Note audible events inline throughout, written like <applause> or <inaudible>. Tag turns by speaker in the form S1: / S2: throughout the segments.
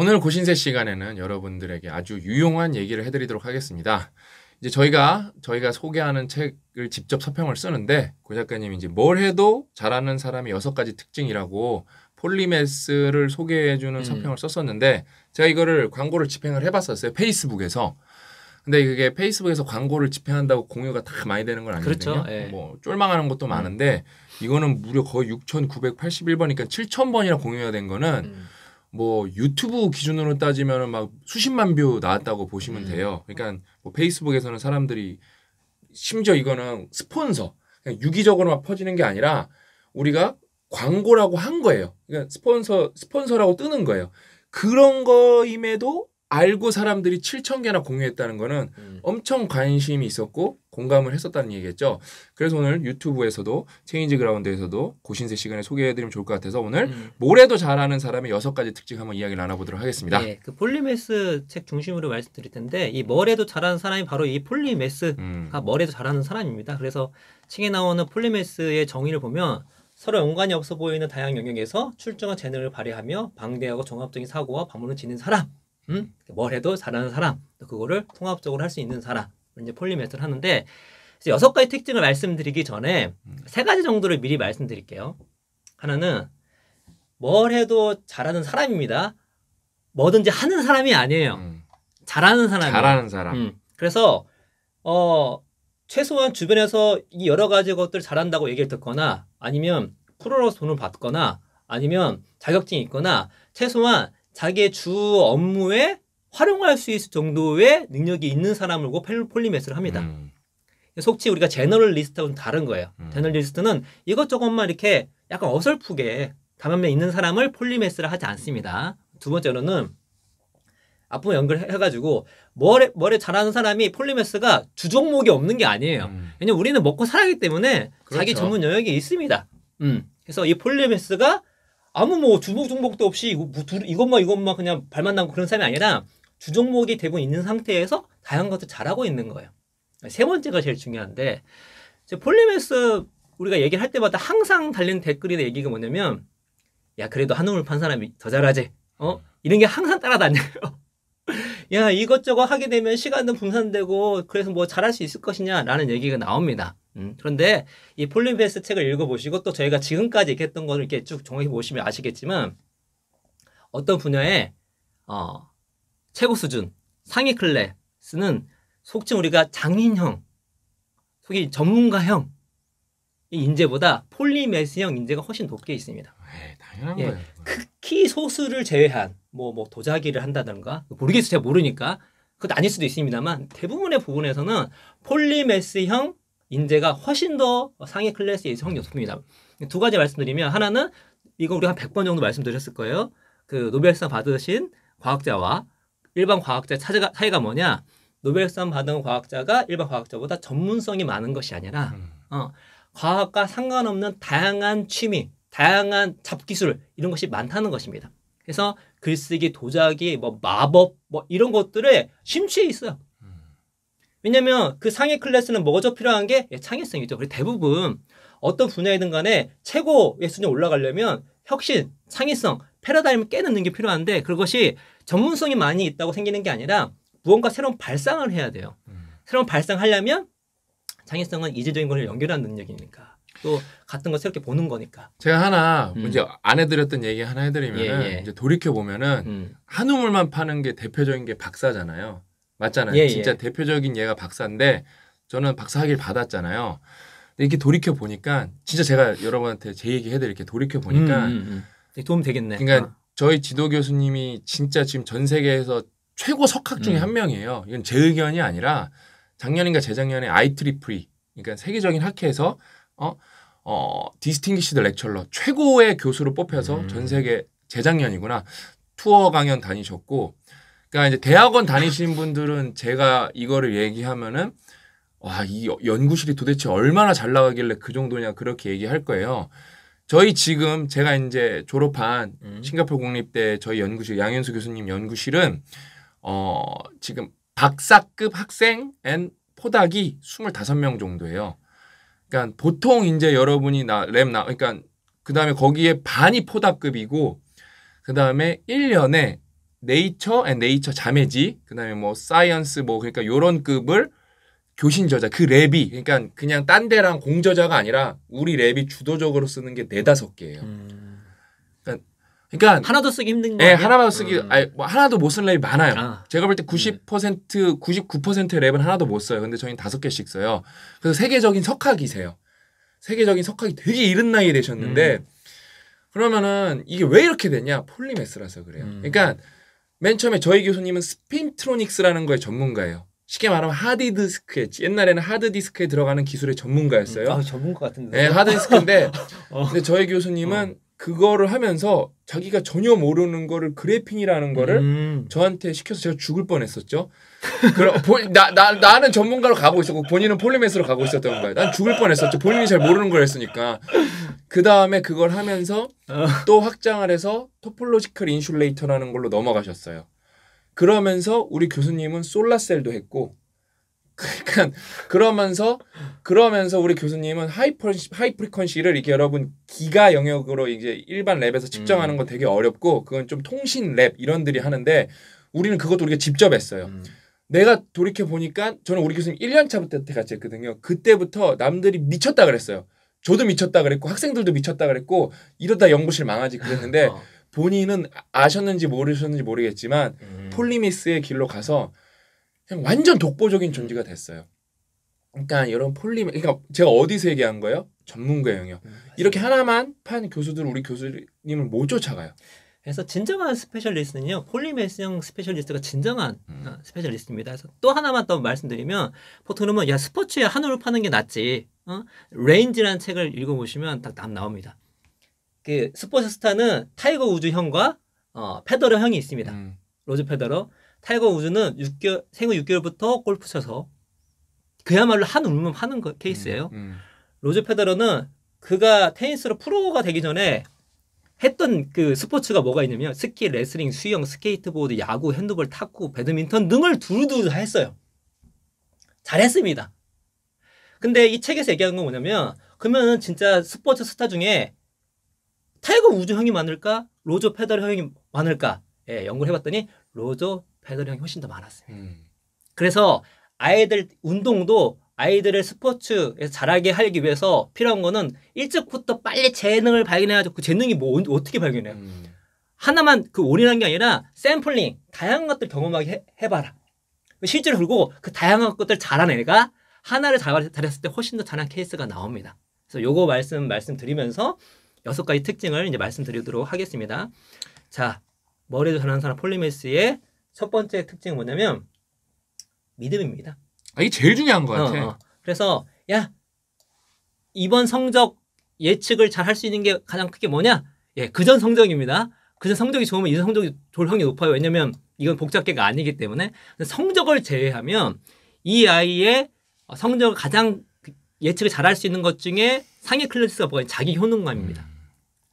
S1: 오늘 고신세 시간에는 여러분들에게 아주 유용한 얘기를 해드리도록 하겠습니다. 이제 저희가 저희가 소개하는 책을 직접 서평을 쓰는데 고 작가님이 이제 뭘 해도 잘하는 사람이 여섯 가지 특징이라고 폴리메스를 소개해주는 음. 서평을 썼었는데 제가 이거를 광고를 집행을 해봤었어요 페이스북에서. 근데 그게 페이스북에서 광고를 집행한다고 공유가 다 많이 되는 건 아니거든요. 그렇죠. 예. 뭐 쫄망하는 것도 음. 많은데 이거는 무려 거의 6,981번이니까 7,000번이나 공유가 된 거는 음. 뭐 유튜브 기준으로 따지면 막 수십만 뷰 나왔다고 보시면 음. 돼요. 그러니까 뭐 페이스북에서는 사람들이 심지어 이거는 스폰서 그냥 유기적으로 막 퍼지는 게 아니라 우리가 광고라고 한 거예요. 그러니까 스폰서 스폰서라고 뜨는 거예요. 그런 거임에도 알고 사람들이 7천 개나 공유했다는 거는 음. 엄청 관심이 있었고 공감을 했었다는 얘기겠죠. 그래서 오늘 유튜브에서도 체인지 그라운드에서도 고신세 시간에 소개해드리면 좋을 것 같아서 오늘 음. 모래도 잘하는 사람의 여섯 가지 특징 한번 이야기 나눠보도록 하겠습니다. 네,
S2: 그 폴리메스 책 중심으로 말씀드릴 텐데 이 머래도 잘하는 사람이 바로 이 폴리메스가 음. 머래도 잘하는 사람입니다. 그래서 책에 나오는 폴리메스의 정의를 보면 서로 연관이 없어 보이는 다양한 영역에서 출중한 재능을 발휘하며 방대하고 종합적인 사고와 방문을 지닌 사람, 음? 뭘 해도 잘하는 사람, 그거를 통합적으로 할 수 있는 사람. 이제 폴리메스를 하는데 여섯 가지 특징을 말씀드리기 전에 음. 세 가지 정도를 미리 말씀드릴게요. 하나는 뭘 해도 잘하는 사람입니다. 뭐든지 하는 사람이 아니에요. 음. 잘하는 사람이 잘하는 사람. 음. 그래서 어 최소한 주변에서 이 여러 가지 것들 잘한다고 얘기를 듣거나 아니면 프로로서 돈을 받거나 아니면 자격증이 있거나 최소한 자기의 주 업무에 활용할 수 있을 정도의 능력이 있는 사람을 고 폴리맷을 합니다. 음. 속치 우리가 제너럴리스트하고는 다른 거예요. 음. 제너럴리스트는 이것저것만 이렇게 약간 어설프게 담면에 있는 사람을 폴리매스를 하지 않습니다. 두 번째로는 앞부분 연결해가지고 뭐래 머리 잘하는 사람이 폴리매스가 주종목이 없는 게 아니에요. 음. 왜냐면 우리는 먹고 살아기 때문에 그렇죠. 자기 전문 영역이 있습니다. 음. 음. 그래서 이 폴리매스가 아무 뭐 주목 종목도 없이 뭐 이것만 이것만 그냥 발만 담고 그런 사람이 아니라 주종목이 되고 있는 상태에서 다양한 것도 잘하고 있는 거예요. 세 번째가 제일 중요한데 폴리메스 우리가 얘기를 할 때마다 항상 달리는 댓글이나 얘기가 뭐냐면 야 그래도 한우물 판 사람이 더 잘하지 어 이런 게 항상 따라다녀요. <laughs> 야 이것저것 하게 되면 시간도 분산되고 그래서 뭐 잘할 수 있을 것이냐라는 얘기가 나옵니다. 음, 그런데 이 폴리메스 책을 읽어보시고 또 저희가 지금까지 얘기했던 거를 이렇게 쭉 정확히 보시면 아시겠지만 어떤 분야에 어, 최고 수준, 상위 클래스는 속칭 우리가 장인형, 소위 전문가형 인재보다 폴리메스형 인재가 훨씬 높게 있습니다. 에이, 예, 당연한 예. 거예요. 극히 소수를 제외한 뭐뭐 뭐 도자기를 한다든가 모르겠어요. 제가 모르니까 그것 아닐 수도 있습니다만 대부분의 부분에서는 폴리메스형 인재가 훨씬 더 상위 클래스의 성이 높니다두 가지 말씀드리면 하나는 이거 우리가 한 100번 정도 말씀드렸을 거예요. 그 노벨상 받으신 과학자와 일반 과학자 차이가, 차이가 뭐냐? 노벨상 받은 과학자가 일반 과학자보다 전문성이 많은 것이 아니라 음. 어, 과학과 상관없는 다양한 취미, 다양한 잡기술 이런 것이 많다는 것입니다. 그래서 글쓰기, 도자기, 뭐 마법 뭐 이런 것들에 심취해 있어요. 음. 왜냐면 그 상위 클래스는 뭐가 필요한 게 예, 창의성이죠. 그리고 대부분 어떤 분야이든 간에 최고의 수준에 올라가려면 혁신, 창의성, 패러다임을 깨는 게 필요한데 그것이 전문성이 많이 있다고 생기는 게 아니라 무언가 새로운 발상을 해야 돼요. 음. 새로운 발상하려면 창의성은 이질적인 걸 연결하는 능력이니까 또 같은 걸 새롭게 보는 거니까.
S1: 제가 하나 음. 이제 안 해드렸던 얘기 하나
S2: 해드리면 예, 예. 이제
S1: 돌이켜 보면은 음. 한우물만 파는 게 대표적인 게 박사잖아요. 맞잖아요. 예, 예. 진짜 대표적인 얘가 박사인데 저는 박사 학위를 받았잖아요. 근데 이렇게 돌이켜 보니까 진짜 제가 여러분한테 제 얘기 해드릴게 돌이켜 보니까. 음, 음, 음. 도움 되겠네. 그러니까 아. 저희 지도 교수님이 진짜 지금 전 세계에서 최고 석학 중에 음. 한 명이에요. 이건 제 의견이 아니라 작년인가 재작년에 아이트리프리 그러니까 세계적인 학회에서 어, 어 디스팅기시드 렉처러 최고의 교수로 뽑혀서 음. 전 세계 재작년이구나 투어 강연 다니셨고 그러니까 이제 대학원 다니신 분들은 제가 이거를 얘기하면은 와이 연구실이 도대체 얼마나 잘 나가길래 그 정도냐 그렇게 얘기할 거예요. 저희 지금 제가 이제 졸업한 음. 싱가포르 국립대 저희 연구실 양현수 교수님 연구실은 어 지금 박사급 학생 앤 포닥이 25명 정도예요. 그러니까 보통 이제 여러분이 나램 나 그러니까 그다음에 거기에 반이 포닥급이고 그다음에 1년에 네이처 앤 네이처 자매지 그다음에 뭐 사이언스 뭐 그러니까 요런 급을 교신 저자 그 랩이 그러니까 그냥 딴 데랑 공저자가 아니라 우리 랩이 주도적으로 쓰는 게 네다섯 개예요. 음. 그러니까, 그러니까 하나 도 쓰기 힘든 거 네, 하나만 쓰기 음. 아니 뭐 하나도 못 쓰는 랩이 많아요. 아. 제가 볼 때90% 99%의 랩은 하나도 못 써요. 근데 저희는 다섯 개씩 써요. 그래서 세계적인 석학이세요. 세계적인 석학이 되게 이른 나이에 되셨는데 음. 그러면은 이게 왜 이렇게 되냐? 폴리메스라서 그래요. 음. 그러니까 맨 처음에 저희 교수님은 스핀트로닉스라는 거에 전문가예요. 쉽게 말하면 하드 디스크에 옛날에는 하드 디스크에 들어가는 기술의 전문가였어요. 음, 아, 전문가 같은데. 네, 하드 디스크인데 <laughs> 어. 근데 저희 교수님은 어. 그거를 하면서 자기가 전혀 모르는 거를 그래핑이라는 거를 음. 저한테 시켜서 제가 죽을 뻔했었죠. 그럼 나, 나 나는 전문가로 가고 있었고 본인은 폴리메스로 가고 있었던 거예요. 난 죽을 뻔했었죠. 본인이 잘 모르는 걸 했으니까. 그 다음에 그걸 하면서 어. 또 확장을 해서 토폴로지컬 인슐레이터라는 걸로 넘어가셨어요. 그러면서 우리 교수님은 솔라셀도 했고 그러니까 그러면서 그러면서 우리 교수님은 하이퍼 하이프리퀀시를 이렇게 여러분 기가 영역으로 이제 일반 랩에서 측정하는 건 음. 되게 어렵고 그건 좀 통신 랩 이런들이 하는데 우리는 그것도 우리가 직접 했어요. 음. 내가 돌이켜 보니까 저는 우리 교수님 1년 차부터 같이 했거든요. 그때부터 남들이 미쳤다 그랬어요. 저도 미쳤다 그랬고 학생들도 미쳤다 그랬고 이러다 연구실 망하지 그랬는데 <laughs> 어. 본인은 아셨는지 모르셨는지 모르겠지만 음. 폴리미스의 길로 가서 그냥 완전 독보적인 존재가 됐어요. 그러니까 이런 폴리미 그러니까 제가 어디서 얘기한 거예요? 전문가 영역. 음,
S2: 이렇게 하나만 판 교수들 우리 교수님을 못 쫓아가요. 그래서 진정한 스페셜리스트는요 폴리메이스형 스페셜리스트가 진정한 음. 어, 스페셜리스트입니다. 그래서 또 하나만 더 말씀드리면 포토놈은 야 스포츠에 한우를 파는 게 낫지. 어? 레인지라는 책을 읽어보시면 딱남 나옵니다. 그 스포츠 스타는 타이거 우즈 형과 어, 페더러 형이 있습니다. 음. 로즈 페더러. 타이거 우즈는 6개 생후 6개월부터 골프 쳐서 그야말로 한 울면 파는 거, 케이스예요. 음, 음. 로즈 페더러는 그가 테니스로 프로가 되기 전에 했던 그 스포츠가 뭐가 있냐면 스키, 레슬링, 수영, 스케이트보드, 야구, 핸드볼, 탁구, 배드민턴 등을 두루두루 했어요. 잘했습니다. 근데 이 책에서 얘기하는 건 뭐냐면 그러면 진짜 스포츠 스타 중에 타이거 우즈 형이 많을까? 로저 페더러 형이 많을까? 예, 연구를 해봤더니 로저 페더러 형이 훨씬 더 많았어요. 음. 그래서 아이들 운동도 아이들을 스포츠에서 잘하게 하기 위해서 필요한 거는 일찍부터 빨리 재능을 발견해야죠. 그 재능이 뭐 어떻게 발견해요? 음. 하나만 그 올인한 게 아니라 샘플링 다양한 것들 경험하게 해, 봐라 실제로 그리고 그 다양한 것들 잘한 애가 하나를 잘했을 때 훨씬 더 잘한 케이스가 나옵니다. 그래서 요거 말씀 말씀드리면서 여섯 가지 특징을 이제 말씀드리도록 하겠습니다. 자, 머리도 잘하는 사람 폴리메스의 첫 번째 특징은 뭐냐면 믿음입니다.
S1: 아, 이게 제일 중요한 것 같아. 어, 어.
S2: 그래서 야 이번 성적 예측을 잘 할 수 있는 게 가장 크게 뭐냐? 예, 그전 성적입니다. 그전 성적이 좋으면 이전 성적이 좋을 확률이 높아요. 왜냐면 이건 복잡계가 아니기 때문에 성적을 제외하면 이 아이의 성적을 가장 예측을 잘 할 수 있는 것 중에 상위 클래스가 뭐가 자기 효능감입니다.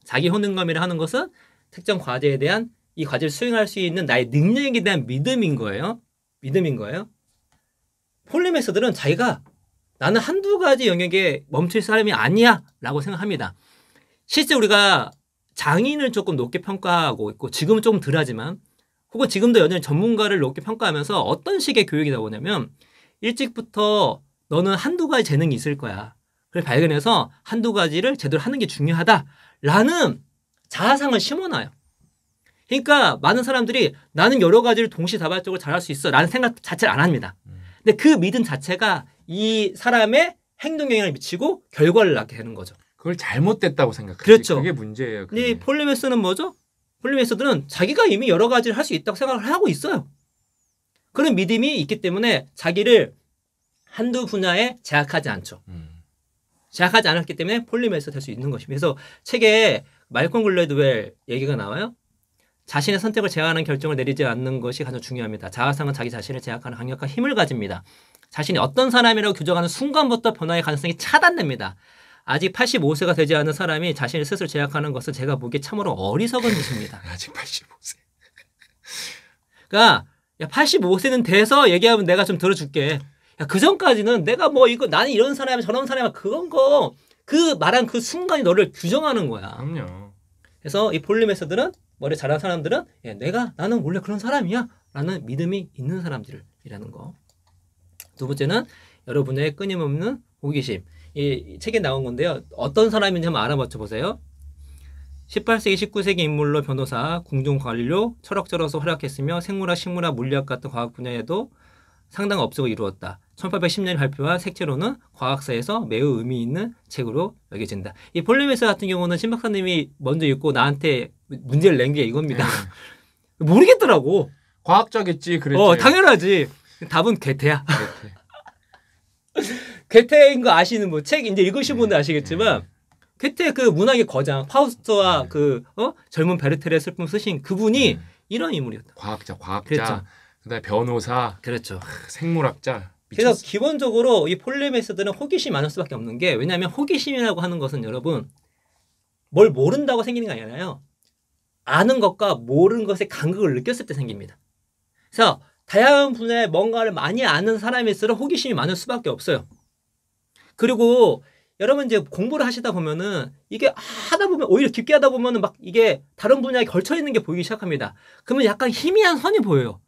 S2: 자기 효능감이라 하는 것은 특정 과제에 대한 이 과제를 수행할 수 있는 나의 능력에 대한 믿음인 거예요. 믿음인 거예요. 폴리메서들은 자기가 나는 한두 가지 영역에 멈출 사람이 아니야 라고 생각합니다. 실제 우리가 장인을 조금 높게 평가하고 있고 지금은 조금 덜하지만 혹은 지금도 여전히 전문가를 높게 평가하면서 어떤 식의 교육이 나오냐면 일찍부터 너는 한두 가지 재능이 있을 거야. 그걸 발견해서 한두 가지를 제대로 하는 게 중요하다 라는 자아상을 심어놔요. 그러니까 많은 사람들이 나는 여러 가지를 동시다발적으로 잘할 수 있어 라는 생각 자체를 안 합니다. 음. 근데 그 믿음 자체가 이 사람의 행동 영향을 미치고 결과를 낳게 되는 거죠. 그걸 잘못됐다고 생각하지. 그렇죠. 그게 문제예요. 그게. 이 폴리메스는 뭐죠? 폴리메스들은 자기가 이미 여러 가지를 할 수 있다고 생각을 하고 있어요. 그런 믿음이 있기 때문에 자기를 한두 분야에 제약하지 않죠. 음. 제작하지 않았기 때문에 폴리메이스 될수 있는 것입니다. 그래서 책에 말콤 글래드웰 얘기가 나와요. 자신의 선택을 제어하는 결정을 내리지 않는 것이 가장 중요합니다. 자아상은 자기 자신을 제약하는 강력한 힘을 가집니다. 자신이 어떤 사람이라고 규정하는 순간부터 변화의 가능성이 차단됩니다. 아직 85세가 되지 않은 사람이 자신을 스스로 제약하는 것은 제가 보기에 참으로 어리석은 <laughs> 짓입니다. 아직 85세. 그러니까 85세는 돼서 얘기하면 내가 좀 들어줄게. 그 전까지는 내가 뭐 이거 나는 이런 사람이 저런 사람이 그건거 그 말한 그 순간이 너를 규정하는 거야. 그럼요. 그래서 이 볼륨 에서들은 머리 잘하는 사람들은 예, 내가 나는 원래 그런 사람이야라는 믿음이 있는 사람들이라는 거. 두 번째는 여러분의 끊임없는 호기심. 이 책에 나온 건데요. 어떤 사람인지 한번 알아봐혀 보세요. 18세기, 19세기 인물로 변호사, 궁중관료, 철학자로서 활약했으며 생물학, 식물학, 물리학 같은 과학 분야에도 상당한 업적을 이루었다. 1810년에 발표한 색채론은 과학사에서 매우 의미 있는 책으로 여겨진다. 이 폴리메스 같은 경우는 신 박사님이 먼저 읽고 나한테 문제를 낸 게 이겁니다. 네. <laughs> 모르겠더라고. 과학자겠지, 그랬 어, 당연하지. 답은 괴테야. 괴테. <laughs> 인거 아시는 뭐책 이제 읽으신 네. 분들 아시겠지만 네. 괴테 그 문학의 거장 파우스트와 네. 그 어? 젊은 베르텔의 슬픔 쓰신 그분이 네. 이런 인물이었다.
S1: 과학자, 과학자. 그랬죠.
S2: 그다음에 변호사. 그렇죠. 생물학자. 그래서 기본적으로 이 폴리메스들은 호기심이 많을 수밖에 없는 게 왜냐하면 호기심이라고 하는 것은 여러분 뭘 모른다고 생기는 게 아니잖아요. 아는 것과 모르는 것의 간극을 느꼈을 때 생깁니다. 그래서 다양한 분야에 뭔가를 많이 아는 사람일수록 호기심이 많을 수밖에 없어요. 그리고 여러분 이제 공부를 하시다 보면은 이게 하다 보면 오히려 깊게 하다 보면은 막 이게 다른 분야에 걸쳐 있는 게 보이기 시작합니다. 그러면 약간 희미한 선이 보여요.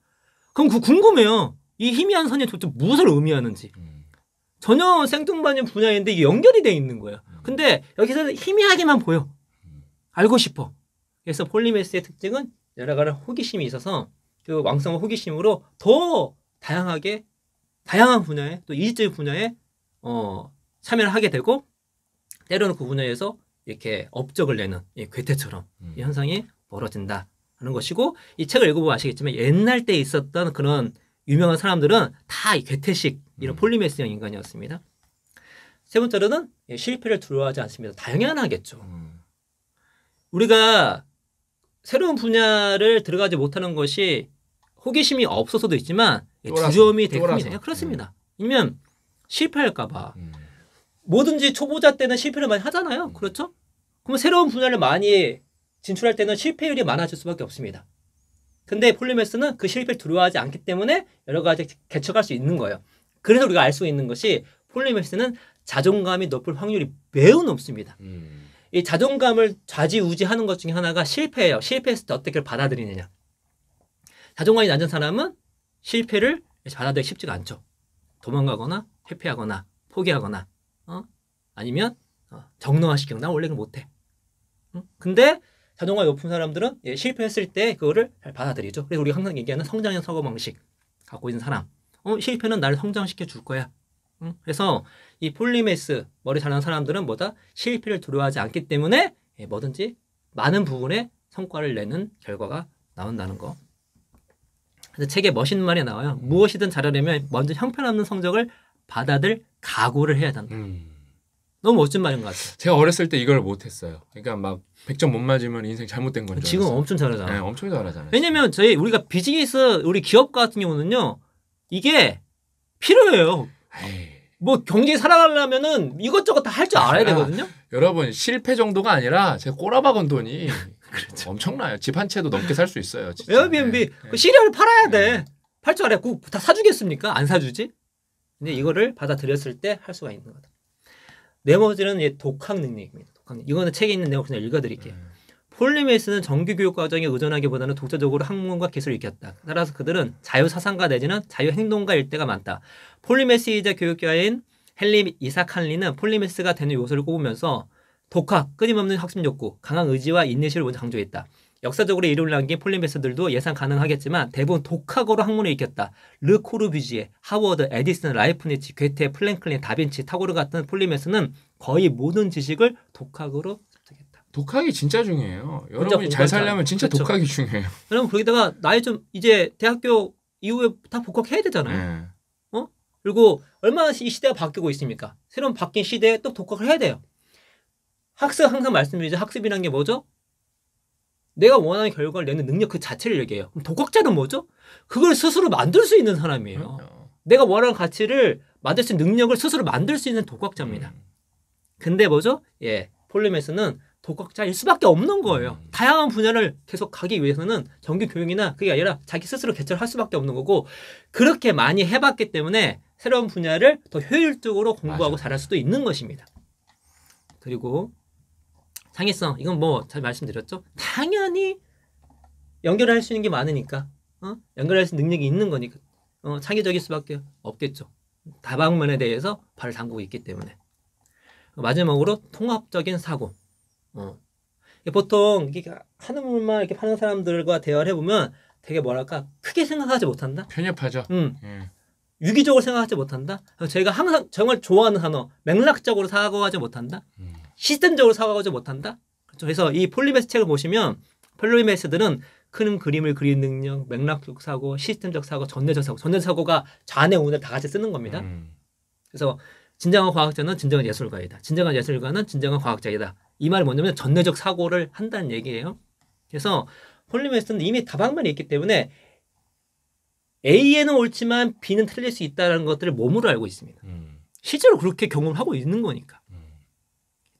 S2: 그럼 그 궁금해요. 이 희미한 선이 도대체 무엇을 의미하는지 음. 전혀 생뚱맞은 분야인데 이게 연결이 돼 있는 거예요. 음. 근데 여기서는 희미하게만 보여. 음. 알고 싶어. 그래서 폴리메스의 특징은 여러 가지 호기심이 있어서 그 왕성한 호기심으로 더 다양하게 다양한 분야에 또 이질적인 분야에 어, 참여를 하게 되고 때로는 그 분야에서 이렇게 업적을 내는 이 괴테처럼 이 현상이 벌어진다 하는 것이고 이 책을 읽어보면 아시겠지만 옛날 때 있었던 그런 유명한 사람들은 다 이 괴테식 이런 음. 폴리메스형 인간이었습니다. 세 번째로는 예, 실패를 두려워하지 않습니다. 당연하겠죠. 음. 우리가 새로운 분야를 들어가지 못하는 것이 호기심이 없어서도 있지만 예, 두려움이 되게 큽니다. 예, 그렇습니다. 음. 이면 실패할까봐 뭐든지 초보자 때는 실패를 많이 하잖아요. 그렇죠? 그럼 새로운 분야를 많이 진출할 때는 실패율이 많아질 수밖에 없습니다. 근데 폴리메스는 그 실패를 두려워하지 않기 때문에 여러 가지 개척할 수 있는 거예요. 그래서 우리가 알 수 있는 것이 폴리메스는 자존감이 높을 확률이 매우 높습니다. 음. 이 자존감을 좌지우지하는 것 중에 하나가 실패예요. 실패했을 때 어떻게 받아들이느냐. 자존감이 낮은 사람은 실패를 받아들이기 쉽지가 않죠. 도망가거나 회피하거나 포기하거나 어? 아니면 어, 정노화시키거나 원래는 못해. 응? 근데 자존감이 높은 사람들은 예, 실패했을 때 그거를 잘 받아들이죠. 그래서 우리가 항상 얘기하는 성장형 사고 방식 갖고 있는 사람. 어, 실패는 나를 성장시켜 줄 거야. 응? 그래서 이 폴리메스 머리 잘하는 사람들은 뭐다 실패를 두려워하지 않기 때문에 예, 뭐든지 많은 부분에 성과를 내는 결과가 나온다는 거. 그래서 책에 멋있는 말이 나와요. 음. 무엇이든 잘하려면 먼저 형편없는 성적을 받아들 각오를 해야 된다 음. 너무 멋진 말인 것 같아요.
S1: 제가 어렸을 때 이걸 못했어요.
S2: 그러니까 막1점못 맞으면 인생 잘못된 건줄 알았어요. 엄청 잘하잖아 네, 엄청 잘하잖아요. 왜냐면 저희 우리가 비즈니스 우리 기업 같은 경우는요. 이게 필요해요. 에이. 뭐 경제 살아가려면은 이것저것 다 할 줄 알아야 아, 되거든요. 여러분 실패
S1: 정도가 아니라 제 꼬라박은 돈이 <laughs> 그렇죠. 엄청나요. 집 한 채도 넘게 살 수 있어요. 진짜. 에어비앤비
S2: 네. 그 네. 시리얼 팔아야 돼. 네. 팔줄 알아야 다 사주겠습니까? 안 사주지. 근데 네. 이거를 받아들였을 때 할 수가 있는 거다. 네머지는 이제 독학 능력입니다. 독학 이거는 책에 있는 내용 그냥 읽어드릴게요. 음. 폴리메스는 정규 교육 과정에 의존하기보다는 독자적으로 학문과 기술을 익혔다. 따라서 그들은 자유 사상가 내지는 자유 행동가 일대가 많다. 폴리메스이자 교육자인 헨리 이삭 한리는 폴리메스가 되는 요소를 꼽으면서 독학, 끊임없는 학습 욕구, 강한 의지와 인내심을 먼저 강조했다. 역사적으로 이름을 남긴 폴리메스들도 예상 가능하겠지만 대부분 독학으로 학문을 익혔다. 르코르비지에 하워드, 에디슨, 라이프니치, 괴테, 플랭클린, 다빈치, 타고르 같은 폴리메스는 거의 모든 지식을 독학으로 습득했다. 독학이 진짜 중요해요. 여러분이 잘 살려면 진짜 그렇죠.
S1: 독학이 중요해요.
S2: 여러분 거기다가 나이 좀 이제 대학교 이후에 다 복학해야 되잖아요. 네. 어? 그리고 얼마나 이 시대가 바뀌고 있습니까? 새로운 바뀐 시대에 또 독학을 해야 돼요. 학습 항상 말씀드리죠. 학습이란 게 뭐죠? 내가 원하는 결과를 내는 능력 그 자체를 얘기해요. 그럼 도각자는 뭐죠? 그걸 스스로 만들 수 있는 사람이에요. 그 내가 원하는 가치를 만들 수 있는 능력을 스스로 만들 수 있는 독학자입니다. 음. 근데 뭐죠? 예, 폴리메스는 독학자일 수밖에 없는 거예요. 음. 다양한 분야를 계속 가기 위해서는 정규 교육이나 그게 아니라 자기 스스로 개찰할 수밖에 없는 거고 그렇게 많이 해봤기 때문에 새로운 분야를 더 효율적으로 공부하고 맞아. 잘할 수도 있는 것입니다. 그리고 당위성 이건 뭐 잘 말씀드렸죠. 당연히 연결할 수 있는 게 많으니까 어? 연결할 수 있는 능력이 있는 거니까 어, 창의적일 수밖에 없겠죠. 다방면에 대해서 발을 담그고 있기 때문에 마지막으로 통합적인 사고. 어. 보통 하는 분만 이렇게 파는 사람들과 대화를 해보면 되게 뭐랄까 크게 생각하지 못한다. 편협하죠. 음. 음. 유기적으로 생각하지 못한다. 제가 항상 정말 좋아하는 단어 맥락적으로 사고하지 못한다. 음. 시스템적으로 사과하지 못한다. 그렇죠. 그래서 이 폴리메스 책을 보시면 폴리메스들은 큰 그림을 그리는 능력, 맥락적 사고, 시스템적 사고, 전내적 사고, 전내적 사고가 좌뇌 우뇌 다 같이 쓰는 겁니다. 음. 그래서 진정한 과학자는 진정한 예술가이다. 진정한 예술가는 진정한 과학자이다. 이 말이 뭐냐면 전내적 사고를 한다는 얘기예요. 그래서 폴리메스는 이미 다방면이 있기 때문에 A에는 옳지만 B는 틀릴 수 있다는 것들을 몸으로 알고 있습니다. 음. 실제로 그렇게 경험을 하고 있는 거니까.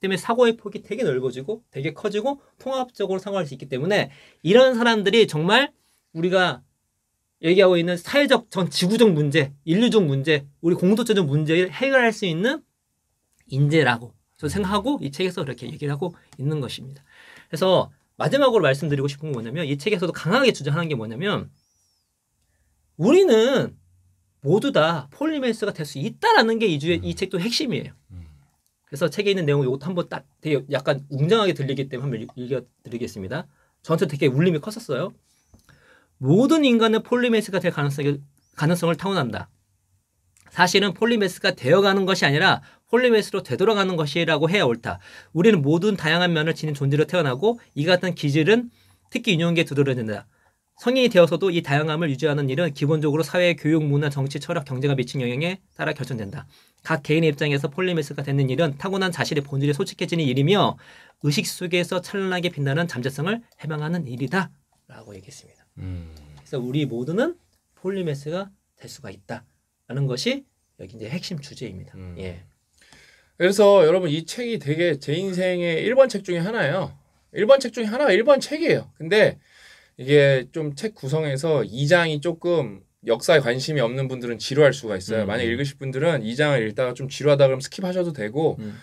S2: 때문에 사고의 폭이 되게 넓어지고 되게 커지고 통합적으로 사고할 수 있기 때문에 이런 사람들이 정말 우리가 얘기하고 있는 사회적 전 지구적 문제, 인류적 문제, 우리 공동체적 문제를 해결할 수 있는 인재라고 저 생각하고 이 책에서 그렇게 얘기를 하고 있는 것입니다. 그래서 마지막으로 말씀드리고 싶은 건 뭐냐면 이 책에서도 강하게 주장하는 게 뭐냐면 우리는 모두 다 폴리메이스가 될 수 있다라는 게이 주의 이 책도 핵심이에요. 그래서 책에 있는 내용 이것도 한번 딱 되게 약간 웅장하게 들리기 때문에 한번 읽어드리겠습니다. 저한테 되게 울림이 컸었어요. 모든 인간은 폴리메스가될 가능성이, 가능성을 타고난다. 사실은 폴리메스가 되어가는 것이 아니라 폴리메스로 되돌아가는 것이라고 해야 옳다. 우리는 모든 다양한 면을 지닌 존재로 태어나고 이 같은 기질은 특히 인용계에 두드러진다. 성인이 되어서도 이 다양함을 유지하는 일은 기본적으로 사회, 교육, 문화, 정치, 철학, 경제가 미친 영향에 따라 결정된다. 각 개인의 입장에서 폴리메스가 되는 일은 타고난 자신의 본질이 솔직해지는 일이며 의식 속에서 찬란하게 빛나는 잠재성을 해방하는 일이다. 라고 얘기했습니다. 음. 그래서 우리 모두는 폴리메스가 될 수가 있다라는 것이 여기 이제 핵심 주제입니다. 음. 예. 그래서 여러분 이 책이 되게 제 인생의 1번 책
S1: 중에 하나예요. 1번 책 중에 하나가 1번 책이에요. 근데 이게 좀 책 구성에서 2장이 조금 역사에 관심이 없는 분들은 지루할 수가 있어요. 음. 만약 음. 읽으실 분들은 2장을 읽다가 좀 지루하다 그러면 스킵하셔도 되고 음.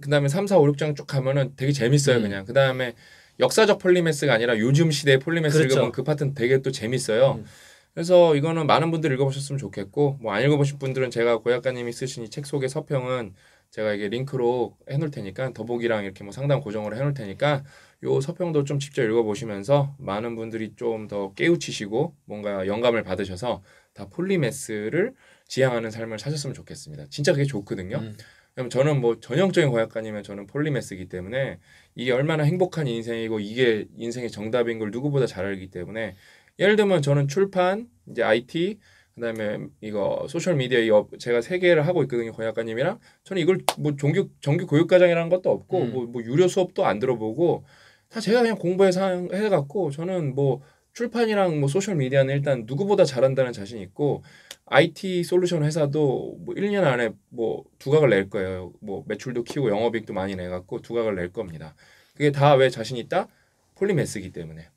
S1: 그다음에 3, 4, 5, 6장 쭉 가면은 되게 재밌어요, 음. 그냥. 그다음에 역사적 폴리메스가 아니라 요즘 시대의 폴리메스 그렇죠. 읽으면 그 파트는 되게 또 재밌어요. 음. 그래서 이거는 많은 분들 읽어보셨으면 좋겠고 뭐 안 읽어보신 분들은 제가 고약가님이 쓰신 이 책 속의 서평은 제가 이게 링크로 해놓을 테니까 더보기랑 이렇게 뭐 상담 고정으로 해놓을 테니까 요 서평도 좀 직접 읽어보시면서 많은 분들이 좀 더 깨우치시고 뭔가 영감을 받으셔서 다 폴리메스를 지향하는 삶을 사셨으면 좋겠습니다. 진짜 그게 좋거든요. 음. 그럼 저는 뭐 전형적인 고약관이면 저는 폴리메스이기 때문에 이게 얼마나 행복한 인생이고 이게 인생의 정답인 걸 누구보다 잘 알기 때문에 예를 들면 저는 출판, 이제 IT, 그다음에 이거 소셜 미디어 이 제가 세 개를 하고 있거든요 권 약가님이랑 저는 이걸 뭐 종교 정규 교육과정이라는 것도 없고 음. 뭐, 뭐 유료 수업도 안 들어보고 다 제가 그냥 공부해서 해갖고 저는 뭐 출판이랑 뭐 소셜 미디어는 일단 누구보다 잘한다는 자신 있고 IT 솔루션 회사도 뭐 1년 안에 뭐 두각을 낼 거예요. 뭐 매출도 키우고 영업이익도 많이 내 갖고 두각을 낼 겁니다. 그게 다 왜 자신 있다? 폴리메스기 때문에.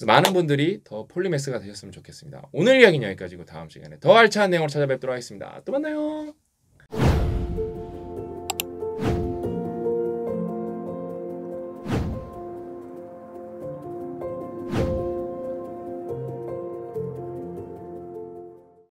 S1: 그래서 많은 분들이 더 폴리메스가 되셨으면 좋겠습니다. 오늘 이야기는 여기까지고 다음 시간에 더 알찬 내용으로 찾아뵙도록 하겠습니다. 또 만나요.